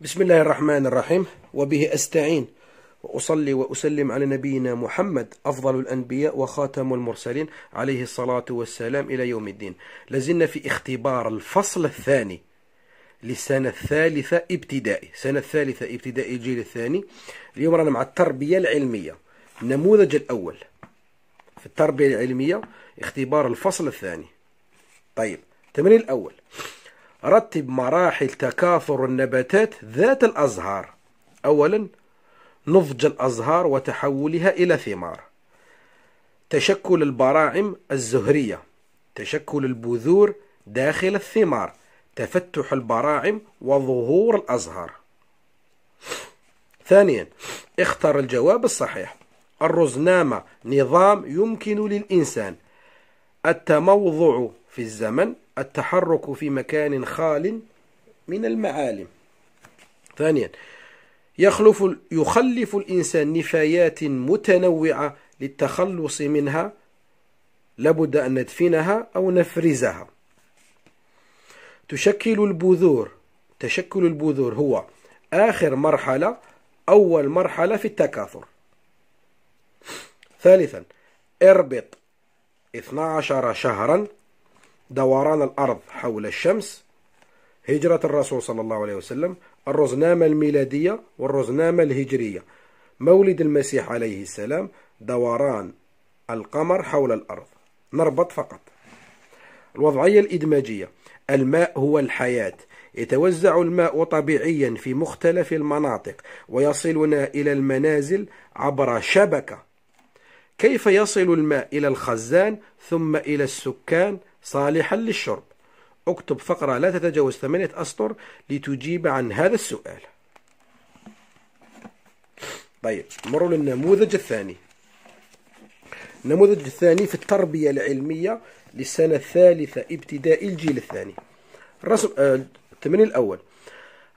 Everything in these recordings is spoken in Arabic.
بسم الله الرحمن الرحيم وبه أستعين وأصلي وأسلم على نبينا محمد أفضل الأنبياء وخاتم المرسلين عليه الصلاة والسلام إلى يوم الدين لازلنا في اختبار الفصل الثاني للسنة الثالثة ابتدائي سنة الثالثة ابتدائي الجيل الثاني اليوم رانا مع التربية العلمية النموذج الأول في التربية العلمية اختبار الفصل الثاني طيب التمرين الأول رتب مراحل تكاثر النباتات ذات الأزهار أولا نضج الأزهار وتحولها إلى ثمار تشكل البراعم الزهرية تشكل البذور داخل الثمار تفتح البراعم وظهور الأزهار ثانيا اختر الجواب الصحيح الرزنامة نظام يمكن للإنسان التموضع في الزمن التحرك في مكان خال من المعالم ثانيا يخلف يخلف الإنسان نفايات متنوعة للتخلص منها لابد أن ندفنها أو نفرزها تشكل البذور تشكل البذور هو آخر مرحلة أول مرحلة في التكاثر ثالثا اربط 12 شهرا دوران الأرض حول الشمس هجرة الرسول صلى الله عليه وسلم الرزنامة الميلادية والرزنامة الهجرية مولد المسيح عليه السلام دوران القمر حول الأرض نربط فقط الوضعية الإدماجية الماء هو الحياة يتوزع الماء طبيعيا في مختلف المناطق ويصلنا إلى المنازل عبر شبكة كيف يصل الماء إلى الخزان ثم إلى السكان صالحا للشرب اكتب فقرة لا تتجاوز ثمانية أسطر لتجيب عن هذا السؤال طيب مروا للنموذج الثاني النموذج الثاني في التربية العلمية للسنة الثالثة ابتدائي الجيل الثاني الرسم آه، التمرين آه الأول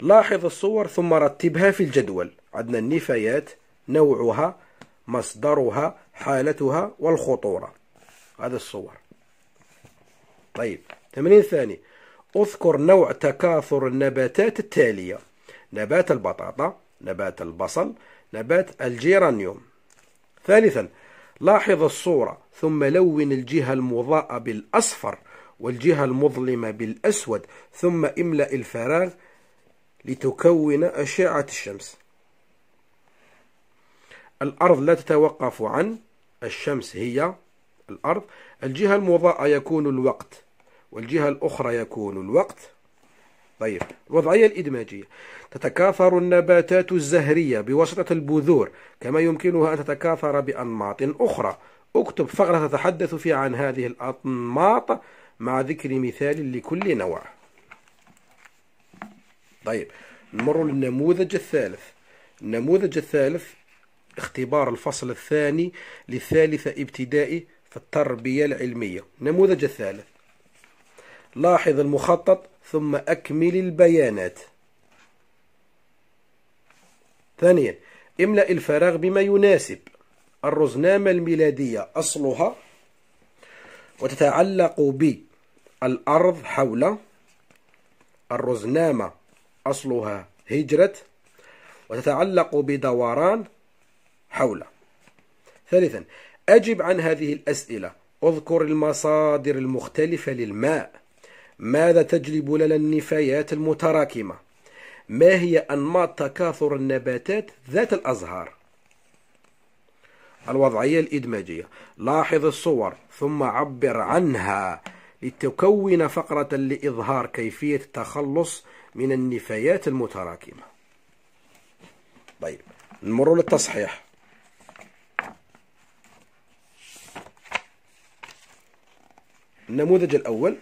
لاحظ الصور ثم رتبها في الجدول عندنا النفايات نوعها مصدرها حالتها والخطورة هذا الصور طيب تمرين ثاني اذكر نوع تكاثر النباتات التالية نبات البطاطا نبات البصل نبات الجيرانيوم ثالثا لاحظ الصورة ثم لون الجهة المضاءة بالأصفر والجهة المظلمة بالأسود ثم املأ الفراغ لتكون أشعة الشمس الأرض لا تتوقف عن الشمس هي الأرض الجهة المضاءة يكون الوقت والجهة الأخرى يكون الوقت طيب الوضعية الإدماجية تتكاثر النباتات الزهرية بواسطة البذور كما يمكنها أن تتكاثر بأنماط أخرى اكتب فقرة تتحدث فيها عن هذه الأنماط مع ذكر مثال لكل نوع طيب نمر للنموذج الثالث النموذج الثالث اختبار الفصل الثاني للثالثة ابتدائي في التربية العلمية النموذج الثالث لاحظ المخطط ثم أكمل البيانات ثانيا املأ الفراغ بما يناسب الرزنامة الميلادية أصلها وتتعلق بالأرض حول الرزنامة أصلها هجرة وتتعلق بدوران حول ثالثا أجب عن هذه الأسئلة اذكر المصادر المختلفة للماء ماذا تجلب لنا النفايات المتراكمة ما هي أنماط تكاثر النباتات ذات الأزهار الوضعية الإدماجية لاحظ الصور ثم عبر عنها لتكون فقرة لإظهار كيفية التخلص من النفايات المتراكمة طيب نمر للتصحيح النموذج الأول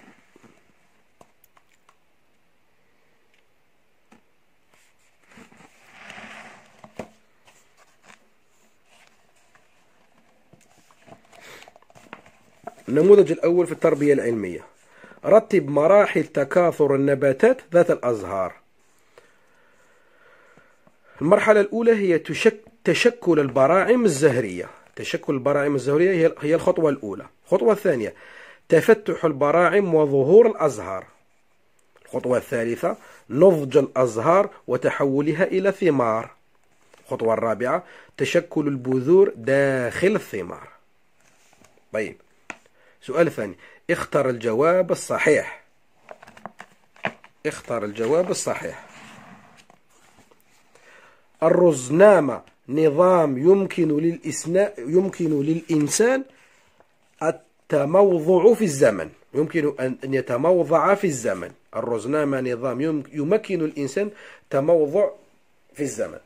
النموذج الأول في التربية العلمية رتب مراحل تكاثر النباتات ذات الأزهار المرحلة الأولى هي تشك تشكل البراعم الزهرية تشكل البراعم الزهرية هي الخطوة الأولى الخطوة الثانية تفتح البراعم وظهور الأزهار الخطوة الثالثة نضج الأزهار وتحولها إلى ثمار الخطوة الرابعة تشكل البذور داخل الثمار طيب سؤال ثاني اختر الجواب الصحيح اختر الجواب الصحيح الرزنامة نظام يمكن للإسناء يمكن للإنسان التموضع في الزمن يمكن أن يتموضع في الزمن الرزنامة نظام يمكن الإنسان تموضع في الزمن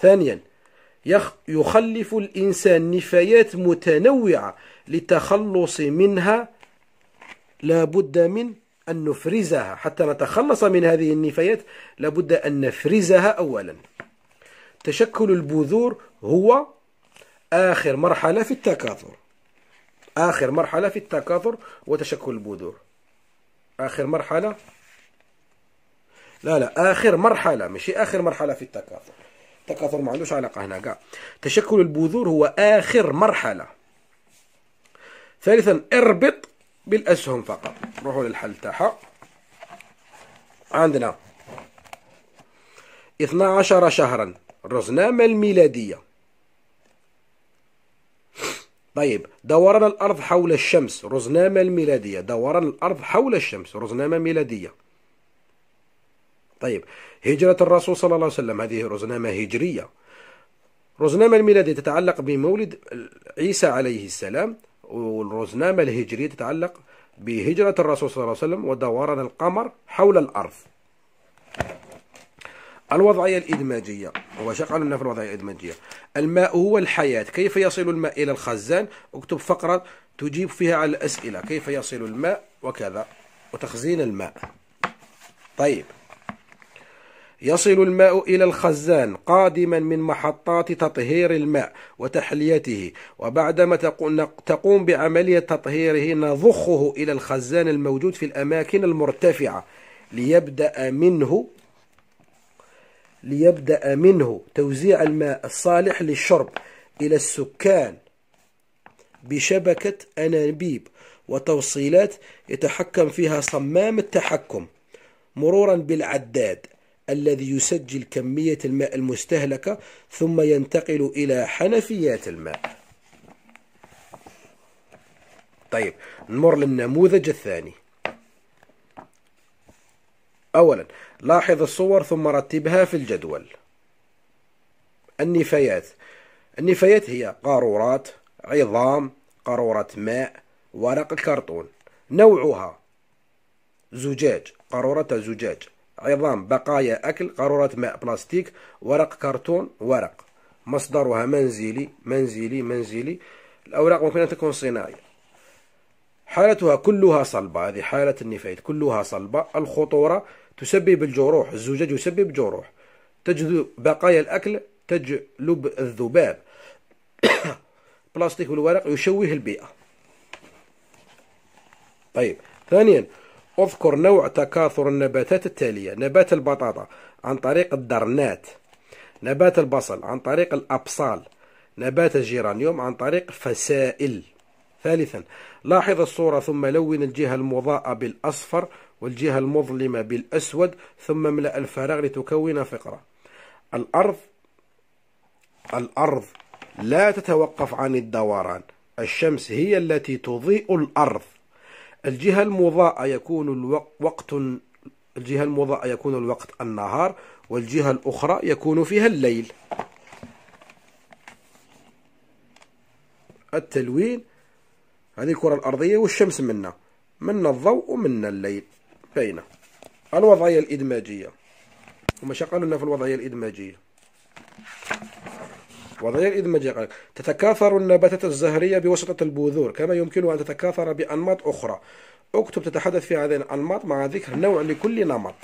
ثانيا يخلف الإنسان نفايات متنوعة للتخلص منها لا بد من أن نفرزها حتى نتخلص من هذه النفايات لابد أن نفرزها أولا تشكل البذور هو آخر مرحلة في التكاثر آخر مرحلة في التكاثر وتشكل البذور آخر مرحلة لا لا آخر مرحلة ماشي آخر مرحلة في التكاثر التكاثر ما عندوش علاقه هنا كاع تشكل البذور هو اخر مرحله ثالثا اربط بالاسهم فقط نروحوا للحل تاعها عندنا 12 شهرا رزنامه الميلاديه طيب دوران الارض حول الشمس رزنامه الميلاديه دوران الارض حول الشمس رزنامه ميلاديه طيب هجرة الرسول صلى الله عليه وسلم هذه رزنامة هجرية رزنامة الميلادية تتعلق بمولد عيسى عليه السلام والرزنامة الهجرية تتعلق بهجرة الرسول صلى الله عليه وسلم ودوران القمر حول الأرض الوضعية الإدماجية هو شغلنا في الوضعية الإدماجية الماء هو الحياة كيف يصل الماء إلى الخزان اكتب فقرة تجيب فيها على الأسئلة كيف يصل الماء وكذا وتخزين الماء طيب يصل الماء إلى الخزان قادما من محطات تطهير الماء وتحليته وبعدما تقوم بعملية تطهيره نضخه إلى الخزان الموجود في الأماكن المرتفعة ليبدأ منه ليبدأ منه توزيع الماء الصالح للشرب إلى السكان بشبكة أنابيب وتوصيلات يتحكم فيها صمام التحكم مرورا بالعداد الذي يسجل كمية الماء المستهلكة ثم ينتقل إلى حنفيات الماء طيب نمر للنموذج الثاني أولا لاحظ الصور ثم رتبها في الجدول النفايات النفايات هي قارورات عظام قارورة ماء ورق الكرتون نوعها زجاج قارورة زجاج عظام بقايا أكل قارورة ماء بلاستيك ورق كرتون ورق مصدرها منزلي منزلي منزلي الأوراق ممكن أن تكون صناعية حالتها كلها صلبة هذه حالة النفايات كلها صلبة الخطورة تسبب الجروح الزجاج يسبب جروح تجذب بقايا الأكل تجلب الذباب بلاستيك والورق يشوه البيئة طيب ثانيا اذكر نوع تكاثر النباتات التالية نبات البطاطا عن طريق الدرنات نبات البصل عن طريق الأبصال نبات الجيرانيوم عن طريق فسائل ثالثا لاحظ الصورة ثم لون الجهة المضاءة بالأصفر والجهة المظلمة بالأسود ثم املأ الفراغ لتكون فقرة الأرض الأرض لا تتوقف عن الدوران الشمس هي التي تضيء الأرض الجهة المضاءة يكون الوقت الجهة المضاءة يكون الوقت النهار والجهة الأخرى يكون فيها الليل التلوين هذه الكرة الأرضية والشمس منا منا الضوء ومنا الليل باينة الوضعية الإدماجية وما شقلنا في الوضعية الإدماجية وضيق إذ تتكاثر النباتات الزهرية بواسطة البذور كما يمكنها أن تتكاثر بأنماط أخرى اكتب تتحدث في هذه الأنماط مع ذكر نوع لكل نمط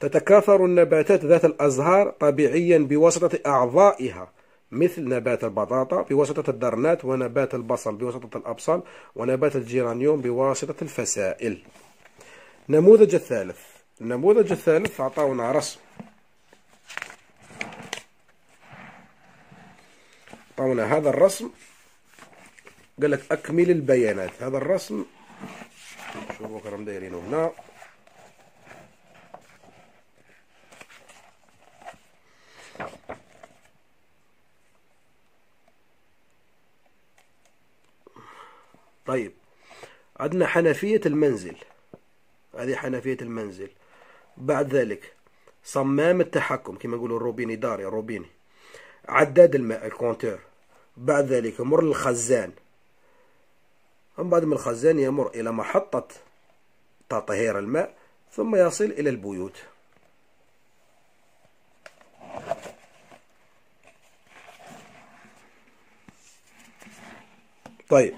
تتكاثر النباتات ذات الأزهار طبيعيا بواسطة أعضائها مثل نبات البطاطا بواسطة الدرنات ونبات البصل بواسطة الأبصال ونبات الجيرانيوم بواسطة الفسائل نموذج الثالث النموذج الثالث عطاونا رسم عطاونا هذا الرسم قال لك أكمل البيانات هذا الرسم شوفوا كرم دايرينه هنا طيب عندنا حنفية المنزل هذه حنفية المنزل بعد ذلك صمام التحكم كما يقولوا الروبيني داري الروبيني عداد الماء الكونتور بعد ذلك يمر للخزان ومن بعد من الخزان يمر إلى محطة تطهير الماء ثم يصل إلى البيوت طيب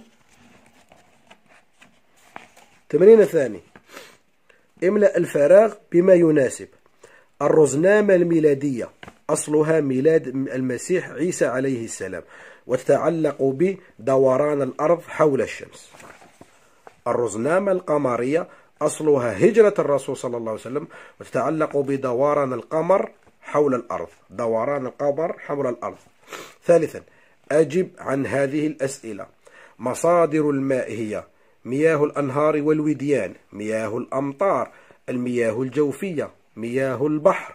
تمرين ثاني املأ الفراغ بما يناسب الرزنامة الميلادية أصلها ميلاد المسيح عيسى عليه السلام وتتعلق بدوران الأرض حول الشمس الرزنامة القمرية أصلها هجرة الرسول صلى الله عليه وسلم وتتعلق بدوران القمر حول الأرض دوران القمر حول الأرض ثالثا أجب عن هذه الأسئلة مصادر الماء هي مياه الأنهار والوديان مياه الأمطار المياه الجوفية مياه البحر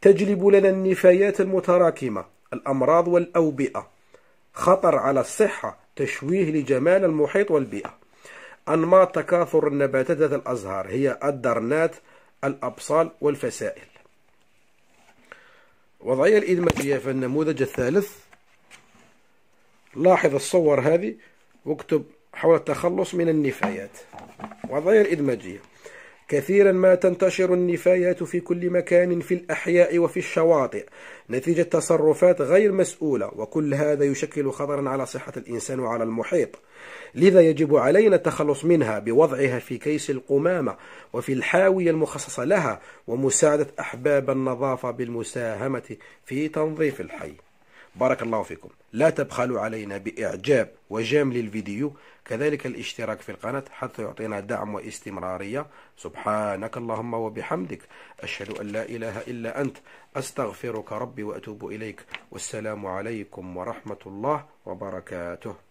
تجلب لنا النفايات المتراكمة الأمراض والأوبئة خطر على الصحة تشويه لجمال المحيط والبيئة أنماط تكاثر النباتات ذات الأزهار هي الدرنات الأبصال والفسائل وضعية الإدماجية في النموذج الثالث لاحظ الصور هذه واكتب حول التخلص من النفايات وضعية الإدماجية كثيرا ما تنتشر النفايات في كل مكان في الأحياء وفي الشواطئ نتيجة تصرفات غير مسؤولة وكل هذا يشكل خطرا على صحة الإنسان وعلى المحيط لذا يجب علينا التخلص منها بوضعها في كيس القمامة وفي الحاوية المخصصة لها ومساعدة أحباب النظافة بالمساهمة في تنظيف الحي بارك الله فيكم لا تبخلوا علينا بإعجاب وجام للفيديو كذلك الاشتراك في القناة حتى يعطينا دعم واستمرارية سبحانك اللهم وبحمدك أشهد أن لا إله إلا أنت أستغفرك ربي وأتوب إليك والسلام عليكم ورحمة الله وبركاته